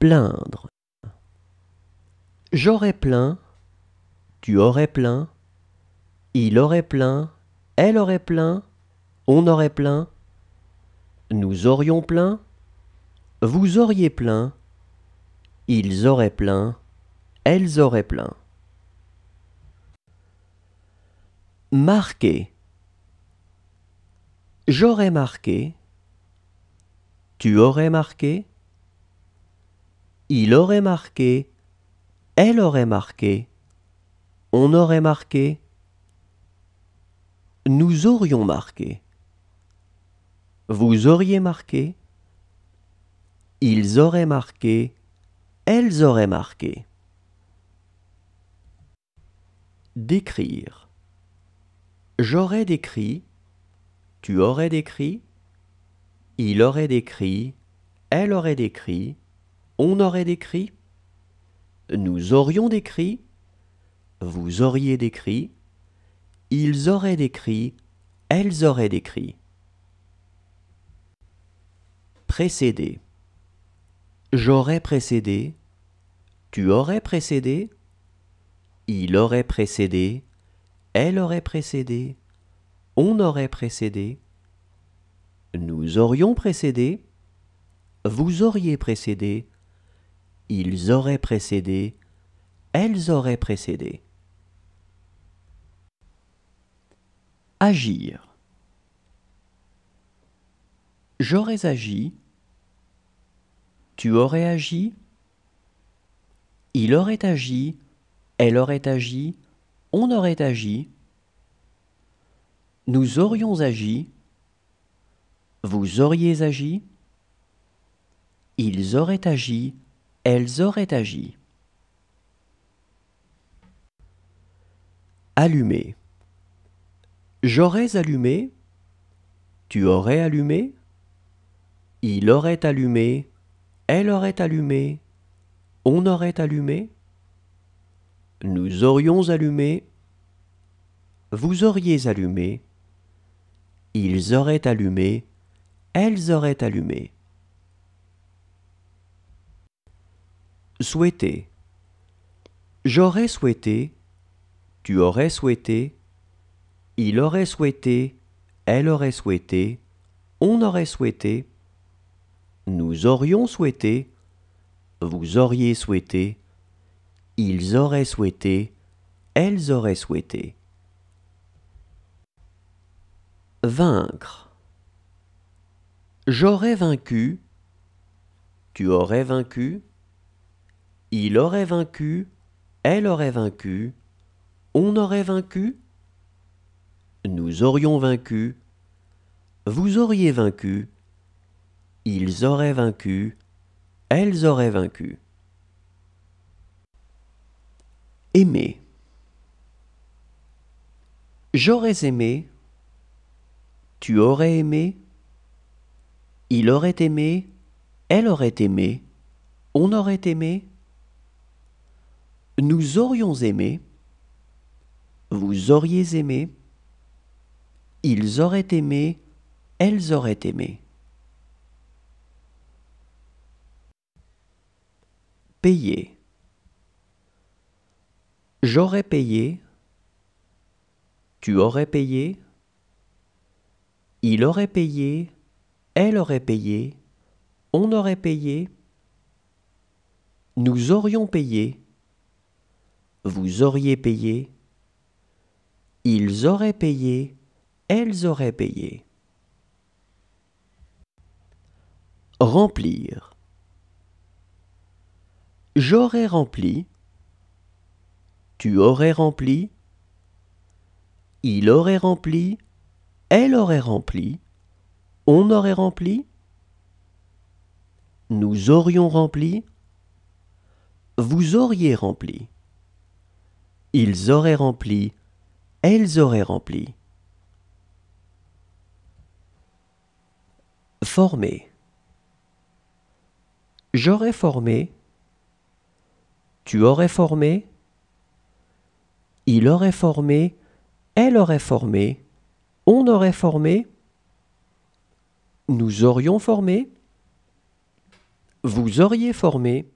plaindre. J'aurais plein, tu aurais plein, il aurait plein, elle aurait plein, on aurait plein, nous aurions plein, vous auriez plein, ils auraient plein, elles auraient plein. Marquer. J'aurais marqué, tu aurais marqué, il aurait marqué. Elle aurait marqué. On aurait marqué. Nous aurions marqué. Vous auriez marqué. Ils auraient marqué. Elles auraient marqué. Décrire. J'aurais décrit. Tu aurais décrit. Il aurait décrit. Elle aurait décrit. On aurait décrit, nous aurions décrit, vous auriez décrit, ils auraient décrit, elles auraient décrit. Précédé. J'aurais précédé, tu aurais précédé, il aurait précédé, elle aurait précédé, on aurait précédé, nous aurions précédé, vous auriez précédé, ils auraient précédé, elles auraient précédé. Agir. J'aurais agi, tu aurais agi, il aurait agi, elle aurait agi, on aurait agi, nous aurions agi, vous auriez agi, ils auraient agi, elles auraient agi. Allumer. J'aurais allumé, tu aurais allumé, il aurait allumé, elle aurait allumé, on aurait allumé, nous aurions allumé, vous auriez allumé, ils auraient allumé, elles auraient allumé. Souhaité. J'aurais souhaité, tu aurais souhaité, il aurait souhaité, elle aurait souhaité, on aurait souhaité, nous aurions souhaité, vous auriez souhaité, ils auraient souhaité, elles auraient souhaité. Vaincre. J'aurais vaincu, tu aurais vaincu, il aurait vaincu, elle aurait vaincu, on aurait vaincu, nous aurions vaincu, vous auriez vaincu, ils auraient vaincu, elles auraient vaincu. Aimer. J'aurais aimé, tu aurais aimé, il aurait aimé, elle aurait aimé, on aurait aimé, nous aurions aimé, vous auriez aimé, ils auraient aimé, elles auraient aimé. Payer. J'aurais payé, tu aurais payé, il aurait payé, elle aurait payé, on aurait payé, nous aurions payé, vous auriez payé, ils auraient payé, elles auraient payé. Remplir. J'aurais rempli, tu aurais rempli, il aurait rempli, elle aurait rempli, on aurait rempli, nous aurions rempli, vous auriez rempli. Ils auraient rempli, elles auraient rempli. Formé J'aurais formé, tu aurais formé, il aurait formé, elle aurait formé, on aurait formé, nous aurions formé, vous auriez formé.